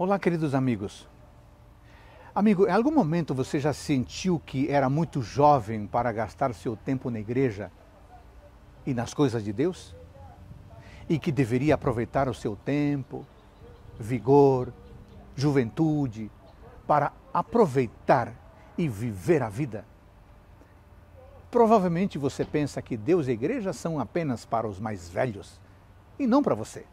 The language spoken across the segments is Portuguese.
Olá, queridos amigos. Amigo, em algum momento você já sentiu que era muito jovem para gastar seu tempo na igreja e nas coisas de Deus? E que deveria aproveitar o seu tempo, vigor, juventude, para aproveitar e viver a vida? Provavelmente você pensa que Deus e igreja são apenas para os mais velhos e não para você.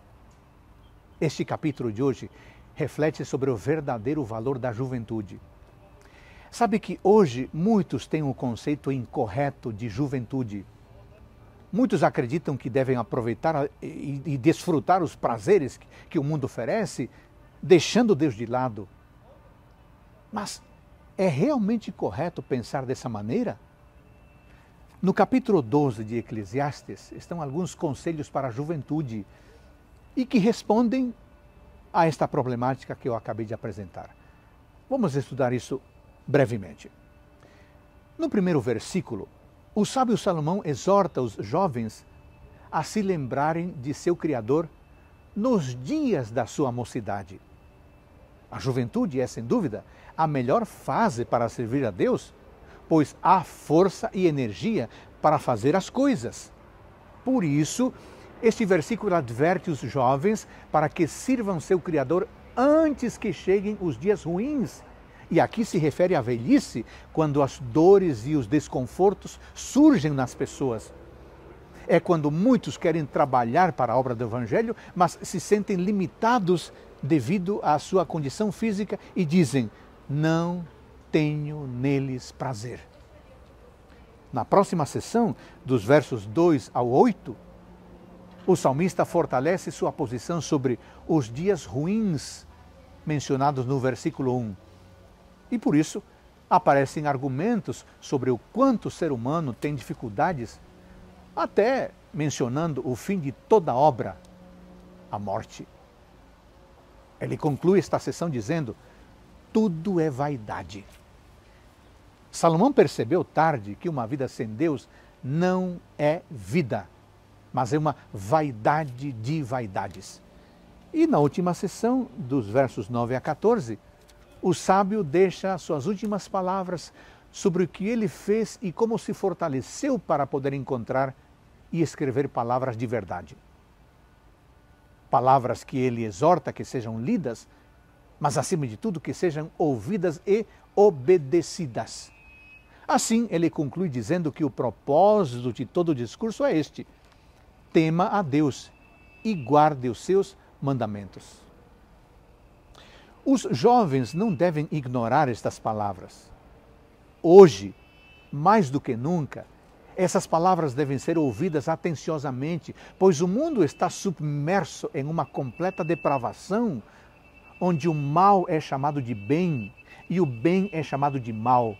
Este capítulo de hoje reflete sobre o verdadeiro valor da juventude. Sabe que hoje muitos têm um conceito incorreto de juventude. Muitos acreditam que devem aproveitar e, e desfrutar os prazeres que, que o mundo oferece, deixando Deus de lado. Mas é realmente correto pensar dessa maneira? No capítulo 12 de Eclesiastes estão alguns conselhos para a juventude e que respondem a esta problemática que eu acabei de apresentar. Vamos estudar isso brevemente. No primeiro versículo, o sábio Salomão exorta os jovens a se lembrarem de seu Criador nos dias da sua mocidade. A juventude é, sem dúvida, a melhor fase para servir a Deus, pois há força e energia para fazer as coisas. Por isso, este versículo adverte os jovens para que sirvam seu Criador antes que cheguem os dias ruins. E aqui se refere à velhice, quando as dores e os desconfortos surgem nas pessoas. É quando muitos querem trabalhar para a obra do Evangelho, mas se sentem limitados devido à sua condição física e dizem: Não tenho neles prazer. Na próxima sessão, dos versos 2 ao 8, o salmista fortalece sua posição sobre os dias ruins mencionados no versículo 1. E por isso aparecem argumentos sobre o quanto o ser humano tem dificuldades, até mencionando o fim de toda obra, a morte. Ele conclui esta sessão dizendo: tudo é vaidade. Salomão percebeu tarde que uma vida sem Deus não é vida mas é uma vaidade de vaidades. E na última sessão, dos versos 9 a 14, o sábio deixa suas últimas palavras sobre o que ele fez e como se fortaleceu para poder encontrar e escrever palavras de verdade. Palavras que ele exorta que sejam lidas, mas acima de tudo que sejam ouvidas e obedecidas. Assim, ele conclui dizendo que o propósito de todo o discurso é este: tema a Deus e guarde os seus mandamentos. Os jovens não devem ignorar estas palavras. Hoje, mais do que nunca, essas palavras devem ser ouvidas atenciosamente, pois o mundo está submerso em uma completa depravação, onde o mal é chamado de bem e o bem é chamado de mal.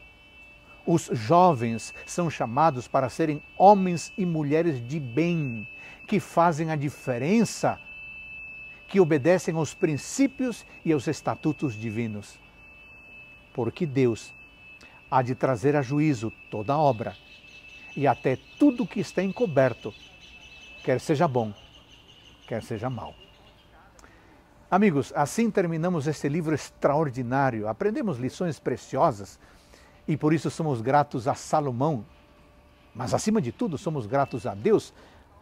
Os jovens são chamados para serem homens e mulheres de bem, que fazem a diferença, que obedecem aos princípios e aos estatutos divinos. Porque Deus há de trazer a juízo toda a obra e até tudo que está encoberto, quer seja bom, quer seja mal. Amigos, assim terminamos este livro extraordinário. Aprendemos lições preciosas e por isso somos gratos a Salomão. Mas acima de tudo, somos gratos a Deus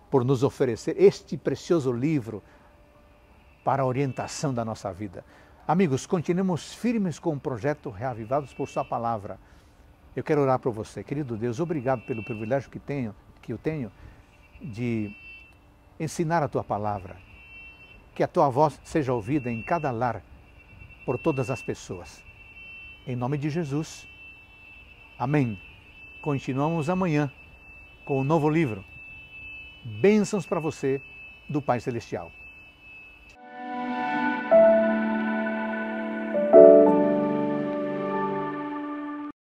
por nos oferecer este precioso livro para a orientação da nossa vida. Amigos, continuemos firmes com o projeto Reavivados por Sua Palavra. Eu quero orar por você. Querido Deus, obrigado pelo privilégio que tenho, que eu tenho de ensinar a tua palavra. Que a tua voz seja ouvida em cada lar por todas as pessoas. Em nome de Jesus. Amém. Continuamos amanhã com um novo livro. Bênçãos para você do Pai Celestial.